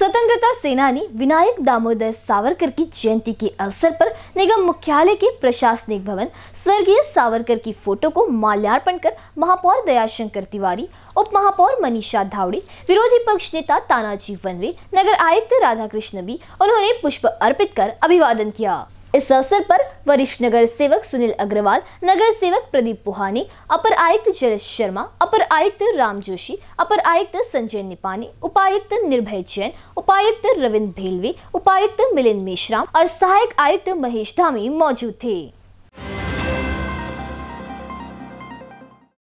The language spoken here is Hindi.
स्वतंत्रता सेनानी विनायक दामोदर सावरकर की जयंती के अवसर पर निगम मुख्यालय के प्रशासनिक भवन स्वर्गीय सावरकर की फोटो को माल्यार्पण कर महापौर दयाशंकर तिवारी उप महापौर मनीषा धावड़े विरोधी पक्ष नेता तानाजी वनवे नगर आयुक्त राधाकृष्ण भी उन्होंने पुष्प अर्पित कर अभिवादन किया इस अवसर पर वरिष्ठ नगर सेवक सुनील अग्रवाल नगर सेवक प्रदीप पुहानी अपर आयुक्त जयेश शर्मा अपर आयुक्त राम जोशी अपर आयुक्त संजय निपानी उपायुक्त निर्भय जैन उपायुक्त रविंद्र भेलवी उपायुक्त मिलिंद मिश्रा और सहायक आयुक्त महेश धामी मौजूद थे